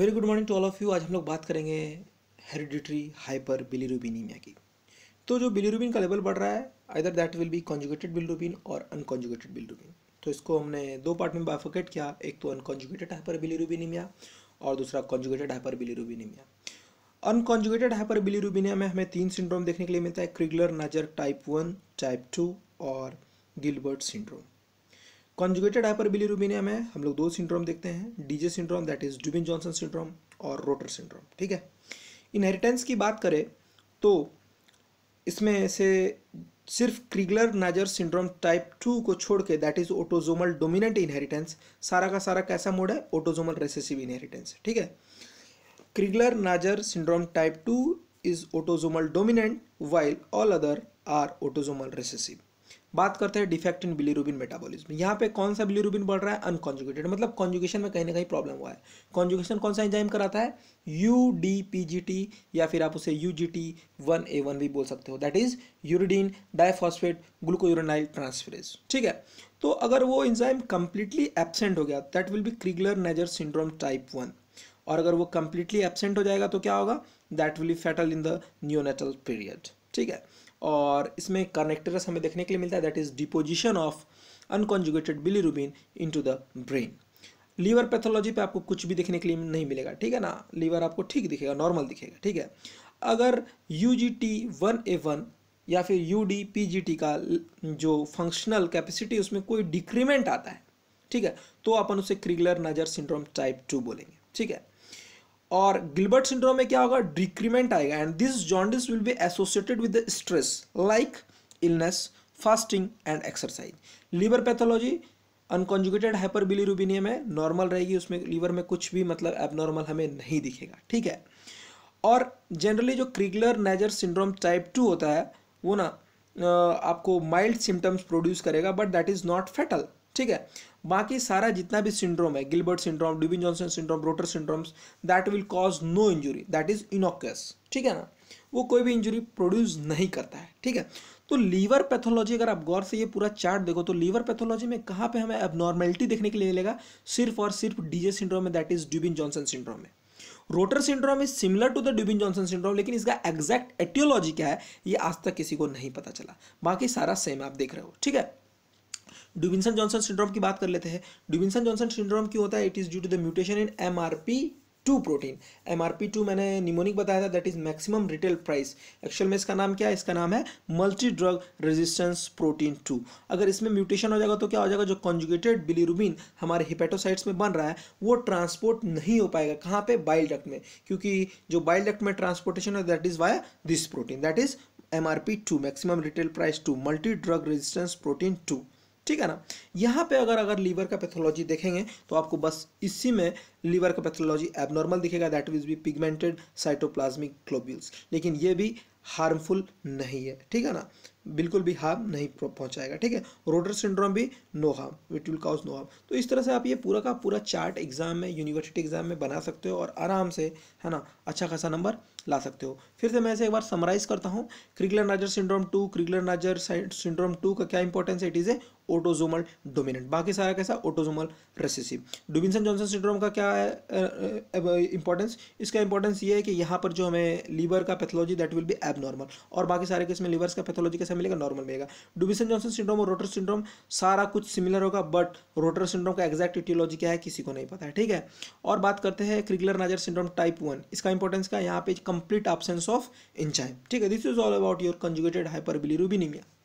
very good morning to all of you आज हम लोग बात करेंगे हेरिडिटरी हाइपर बिलीरुबिनीमिया की तो जो बिलीरुबिन का लेवल बढ़ रहा है either that will be conjugated bilirubin और अनकॉन्जुगेटेड बिलरुबिन तो इसको हमने दो पार्ट में बाइफोकेट किया एक तो अनकॉन्जुगेटेड हाइपर बिलीरुबिनीमिया और दूसरा conjugated hyper bilirubinemia unconjugated hyper bilirubinemia में हमें तीन सिंड्रोम देखने के लिए मिलता है Crigler Najjar type one type two और गिलबर्ट सिंड्रोम कॉन्जुगेटेड हाइपरबिलीरुबिनिया में हम लोग दो सिंड्रोम देखते हैं DJ syndrome that is Dubin Johnson syndrome और रोटर सिंड्रोम ठीक है इनहेरिटेंस की बात करें तो इसमें से सिर्फ Crigler Najjar syndrome type two को छोड़ के that is autosomal dominant inheritance सारा का सारा कैसा मोड है ऑटोजोमल रेसेसिव इनहेरिटेंस ठीक है Crigler Najjar syndrome type two is autosomal dominant while all other are autosomal recessive बात करते हैं डिफेक्ट इन बिलीरुबिन मेटाबॉलिज्म यहाँ पे कौन सा बिलीरुबिन बढ़ रहा है अनकॉन्जुगेटेड मतलब कॉन्जुगेशन में कहीं ना कहीं प्रॉब्लम हुआ है कॉन्जुगेशन कौन सा एंजाइम कराता है U D P G T या फिर आप उसे U G T one A one भी बोल सकते हो that is uridine diphosphate glucuronyl transferase ठीक है तो अगर वो एंजाइम कंप्लीटली एबसेंट हो गया that will be Crigler Najjar syndrome type one और अगर वो कंप्लीटली एबसेंट हो जाएगा तो क्या होगा that will be fatal in the neonatal period ठीक है और इसमें कनेक्टरस हमें देखने के लिए मिलता है that is deposition of unconjugated bilirubin into the brain liver pathology पे आपको कुछ भी देखने के लिए नहीं मिलेगा ठीक है ना लीवर आपको ठीक दिखेगा नॉर्मल दिखेगा ठीक है अगर U G T one A one या फिर U D P G T का जो फंक्शनल कैपेसिटी उसमें कोई डिक्रीमेंट आता है ठीक है तो अपन उसे क्रिगलर नजर सिंड्रोम टाइप टू बोलेंगे ठीक है और गिलबर्ट सिंड्रोम में क्या होगा डिक्रीमेंट आएगा and this jaundice will be associated with the stress like illness fasting and exercise liver pathology unconjugated hyperbilirubinemia है नॉर्मल रहेगी उसमें लीवर में कुछ भी मतलब एबनॉर्मल हमें नहीं दिखेगा ठीक है और जनरली जो Crigler Najjar syndrome type two होता है वो ना आपको माइल्ड सिम्टम्स प्रोड्यूस करेगा but that is not fatal ठीक है बाकी सारा जितना भी सिंड्रोम है Gilbert syndrome Dubin Johnson syndrome Rotor syndromes that will cause no injury that is innocuous ठीक है ना वो कोई भी इंजुरी प्रोड्यूस नहीं करता है ठीक है तो लीवर पैथोलॉजी अगर आप गौर से ये पूरा चार्ट देखो तो लीवर पैथोलॉजी में कहाँ पे हमें एबनॉर्मेलिटी देखने के लिए मिलेगा सिर्फ और सिर्फ डीजे सिंड्रोम में that is Dubin Johnson syndrome में Rotor syndrome is similar to the Dubin Johnson syndrome लेकिन इसका एग्जैक्ट एटियोलॉजी क्या है ये आज तक किसी को नहीं पता चला बाकी सारा सेम आप देख रहे हो ठीक है डुबिनसन जॉनसन सिंड्रोम की बात कर लेते हैं डुबिनसन जॉनसन सिंड्रोम क्यों होता है it is due to the mutation in M R P two protein M R P two मैंने निमोनिक बताया था that is maximum retail price actual में इसका नाम क्या है इसका नाम है multi drug resistance protein two अगर इसमें म्यूटेशन हो जाएगा तो क्या हो जाएगा जो कॉन्जुगेटेड बिलीरुबिन हमारे हिपेटोसाइट्स में बन रहा है वो ट्रांसपोर्ट नहीं हो पाएगा कहाँ पे बाइल डक्ट में क्योंकि जो बाइल डक्ट में ट्रांसपोर्टेशन है that is via this protein that is M R P two maximum retail price to multi drug resistance protein two ठीक है ना यहाँ पे अगर अगर लीवर का पैथोलॉजी देखेंगे तो आपको बस इसी में लीवर का पैथोलॉजी एबनॉर्मल दिखेगा that which be pigmented cytoplasmic globules लेकिन ये भी हार्मफुल नहीं है ठीक है ना बिल्कुल भी हार्म नहीं पहुंचाएगा ठीक है रोटर सिंड्रोम भी no harm it will cause no harm तो इस तरह से आप ये पूरा का पूरा चार्ट एग्जाम में यूनिवर्सिटी एग्जाम में बना सकते हो और आराम से है ना अच्छा खासा नंबर ला सकते हो फिर से मैं इसे एक बार समराइज करता हूँ Crigler Najjar syndrome two Crigler Najjar syndrome two का क्या इंपॉर्टेंस है it is a autosomal dominant बाकी सारा कैसा autosomal recessive Dubin Johnson syndrome का क्या है इंपॉर्टेंस इसका इंपॉर्टेंस ये है कि यहाँ पर जो हमें लीवर का pathology that will be abnormal और बाकी सारे केस में लिवर्स का पैथोलॉजी कैसे मिलेगा नॉर्मल मिलेगा डुबिसन जॉनसन सिंड्रोम और रोटर सिंड्रोम सारा कुछ सिमिलर होगा बट रोटर सिंड्रोम का एक्जैक्ट इटियोलॉजी क्या है किसी को नहीं पता है ठीक है और बात करते हैं Crigler Najjar syndrome type one इसका इंपॉर्टेंस का यहाँ पे कंप्लीट ऑप्शन ऑफ इंचाइम ठीक है this is all about your conjugated hyper बिलीरूबिनिमिया